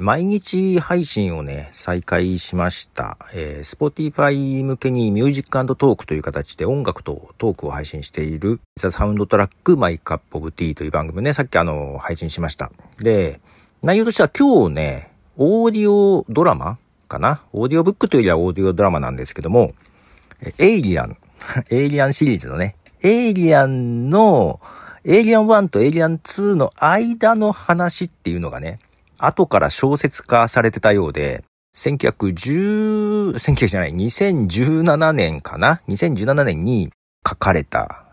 毎日配信をね、再開しました。えー、Spotify 向けにミュージックトークという形で音楽とトークを配信している、ザ・サウンドトラック・マイ・カップ・オブ・ティーという番組ね、さっきあの、配信しました。で、内容としては今日ね、オーディオドラマかなオーディオブックというよりはオーディオドラマなんですけども、エイリアン、エイリアンシリーズのね、エイリアンの、エイリアン1とエイリアン2の間の話っていうのがね、後から小説化されてたようで、1910、19じゃない、2017年かな ?2017 年に書かれた、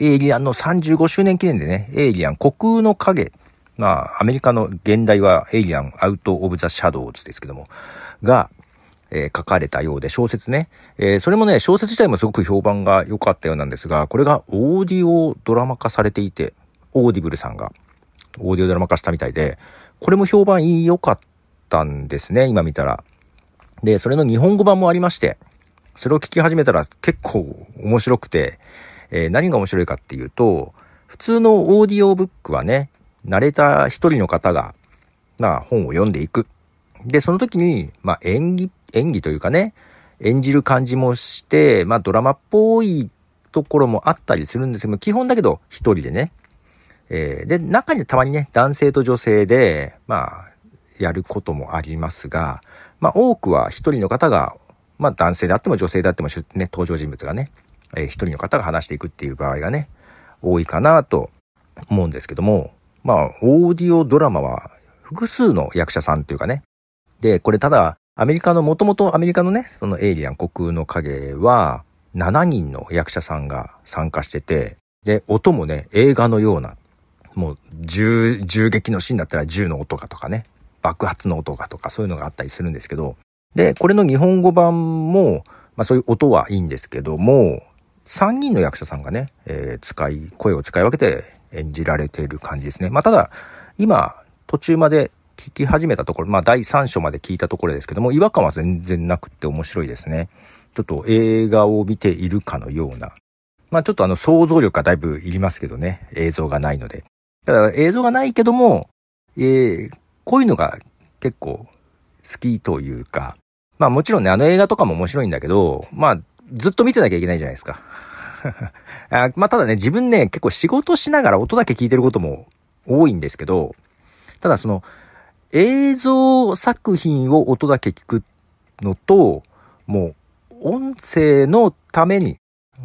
エイリアンの35周年記念でね、エイリアン、虚空の影。まあ、アメリカの現代はエイリアン、アウト・オブ・ザ・シャドウズですけども、が、えー、書かれたようで、小説ね。えー、それもね、小説自体もすごく評判が良かったようなんですが、これがオーディオドラマ化されていて、オーディブルさんが、オーディオドラマ化したみたいで、これも評判良かったんですね、今見たら。で、それの日本語版もありまして、それを聞き始めたら結構面白くて、えー、何が面白いかっていうと、普通のオーディオブックはね、慣れた一人の方が、まあ本を読んでいく。で、その時に、まあ演技、演技というかね、演じる感じもして、まあドラマっぽいところもあったりするんですけど、基本だけど一人でね、えー、で、中にたまにね、男性と女性で、まあ、やることもありますが、まあ、多くは一人の方が、まあ、男性であっても女性であっても、ね、登場人物がね、えー、一人の方が話していくっていう場合がね、多いかなと思うんですけども、まあ、オーディオドラマは複数の役者さんというかね、で、これただ、アメリカの、もともとアメリカのね、そのエイリアン国の影は、7人の役者さんが参加してて、で、音もね、映画のようなもう銃、銃撃のシーンだったら銃の音がとかね、爆発の音がとかそういうのがあったりするんですけど、で、これの日本語版も、まあそういう音はいいんですけども、3人の役者さんがね、えー、使い、声を使い分けて演じられている感じですね。まあただ、今、途中まで聞き始めたところ、まあ第3章まで聞いたところですけども、違和感は全然なくて面白いですね。ちょっと映画を見ているかのような。まあちょっとあの想像力がだいぶいりますけどね、映像がないので。だから映像がないけども、えー、こういうのが結構好きというか、まあもちろんね、あの映画とかも面白いんだけど、まあずっと見てなきゃいけないじゃないですか。あまあただね、自分ね、結構仕事しながら音だけ聞いてることも多いんですけど、ただその映像作品を音だけ聞くのと、もう音声のために、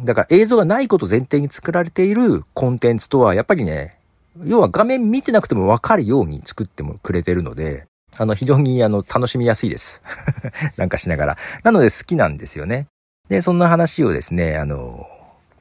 だから映像がないこと前提に作られているコンテンツとはやっぱりね、要は画面見てなくてもわかるように作ってもくれてるので、あの、非常に、あの、楽しみやすいです。なんかしながら。なので好きなんですよね。で、そんな話をですね、あの、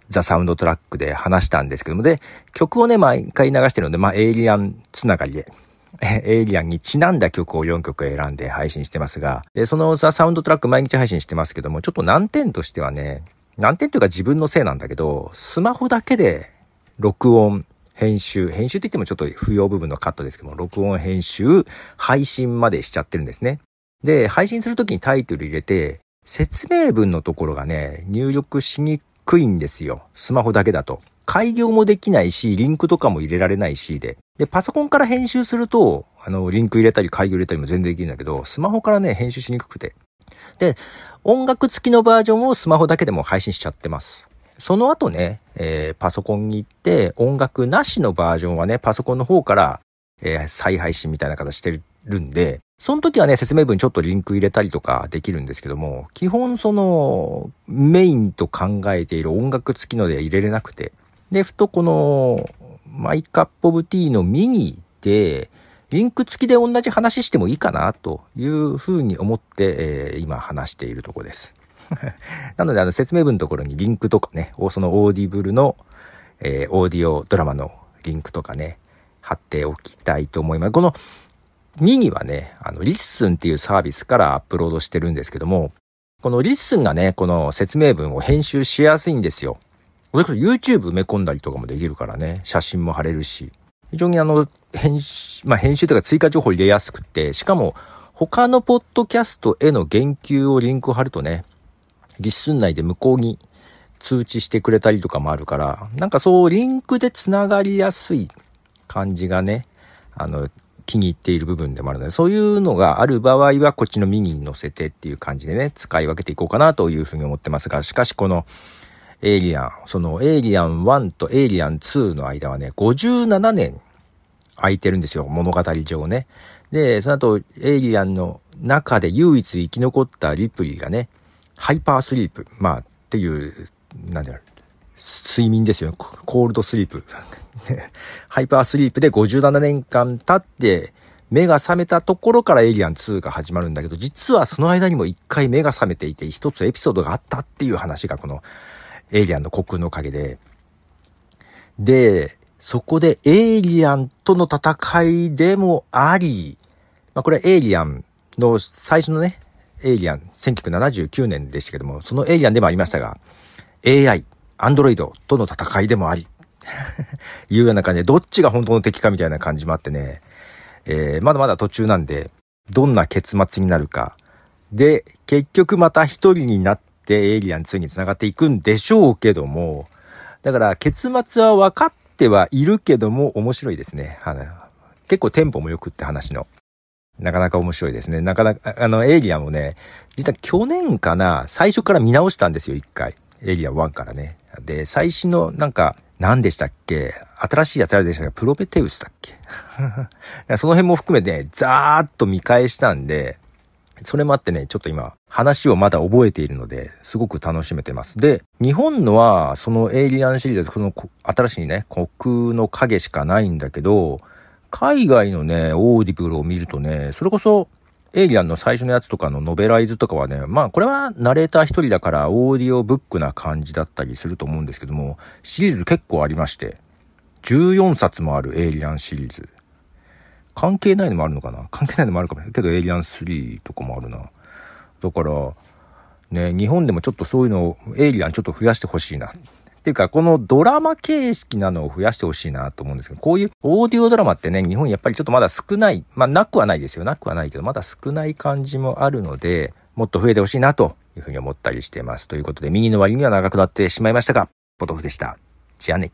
ザ・サウンドトラックで話したんですけども、で、曲をね、毎回流してるので、まあ、エイリアンつながりで、エイリアンにちなんだ曲を4曲選んで配信してますが、で、そのザ・サウンドトラック毎日配信してますけども、ちょっと難点としてはね、難点というか自分のせいなんだけど、スマホだけで録音編集、編集って言ってもちょっと不要部分のカットですけども、録音編集、配信までしちゃってるんですね。で、配信するときにタイトル入れて、説明文のところがね、入力しにくいんですよ。スマホだけだと。開業もできないし、リンクとかも入れられないしで。で、パソコンから編集すると、あの、リンク入れたり開業入れたりも全然できるんだけど、スマホからね、編集しにくくて。で、音楽付きのバージョンをスマホだけでも配信しちゃってます。その後ね、えー、パソコンに行って音楽なしのバージョンはね、パソコンの方から、えー、再配信みたいな形してるんで、その時はね、説明文ちょっとリンク入れたりとかできるんですけども、基本そのメインと考えている音楽付きので入れれなくて、で、ふとこのマイカップオブティーのミニで、リンク付きで同じ話してもいいかなというふうに思って、えー、今話しているとこです。なので、あの、説明文のところにリンクとかね、そのオーディブルの、えー、オーディオドラマのリンクとかね、貼っておきたいと思います。この、ミニはね、あの、リッスンっていうサービスからアップロードしてるんですけども、このリッスンがね、この説明文を編集しやすいんですよ。それこそ YouTube 埋め込んだりとかもできるからね、写真も貼れるし、非常にあの、編集、まあ、編集というか追加情報入れやすくて、しかも他のポッドキャストへの言及をリンク貼るとね、リスン内で向こうに通知してくれたりとかもあるから、なんかそうリンクで繋がりやすい感じがね、あの、気に入っている部分でもあるので、そういうのがある場合はこっちのミニに乗せてっていう感じでね、使い分けていこうかなというふうに思ってますが、しかしこのエイリアン、そのエイリアン1とエイリアン2の間はね、57年空いてるんですよ、物語上ね。で、その後エイリアンの中で唯一生き残ったリプリーがね、ハイパースリープ、まあ、っていう、なんだろ睡眠ですよね。コールドスリープ。ハイパースリープで57年間経って、目が覚めたところからエイリアン2が始まるんだけど、実はその間にも一回目が覚めていて、一つエピソードがあったっていう話がこのエイリアンの国空の陰で。で、そこでエイリアンとの戦いでもあり、まあこれはエイリアンの最初のね、エイリアン、1979年でしたけども、そのエイリアンでもありましたが、AI、アンドロイドとの戦いでもあり、いうような感じで、どっちが本当の敵かみたいな感じもあってね、えー、まだまだ途中なんで、どんな結末になるか。で、結局また一人になってエイリアン2に繋がっていくんでしょうけども、だから結末は分かってはいるけども面白いですね。結構テンポも良くって話の。なかなか面白いですね。なかなか、あの、エイリアンもね、実は去年かな、最初から見直したんですよ、一回。エイリアン1からね。で、最新の、なんか、何でしたっけ新しいやつあるでしたっけプロペテウスだっけ その辺も含めて、ね、ざーっと見返したんで、それもあってね、ちょっと今、話をまだ覚えているので、すごく楽しめてます。で、日本のは、そのエイリアンシリーズ、この新しいね、国の影しかないんだけど、海外のね、オーディブルを見るとね、それこそ、エイリアンの最初のやつとかのノベライズとかはね、まあこれはナレーター一人だからオーディオブックな感じだったりすると思うんですけども、シリーズ結構ありまして、14冊もあるエイリアンシリーズ。関係ないのもあるのかな関係ないのもあるかもしれないけど、エイリアン3とかもあるな。だから、ね、日本でもちょっとそういうのを、エイリアンちょっと増やしてほしいな。っていうか、このドラマ形式なのを増やしてほしいなと思うんですけど、こういうオーディオドラマってね、日本やっぱりちょっとまだ少ない、まあなくはないですよ。なくはないけど、まだ少ない感じもあるので、もっと増えてほしいなというふうに思ったりしています。ということで、右の割には長くなってしまいましたが、ポトフでした。じゃあね。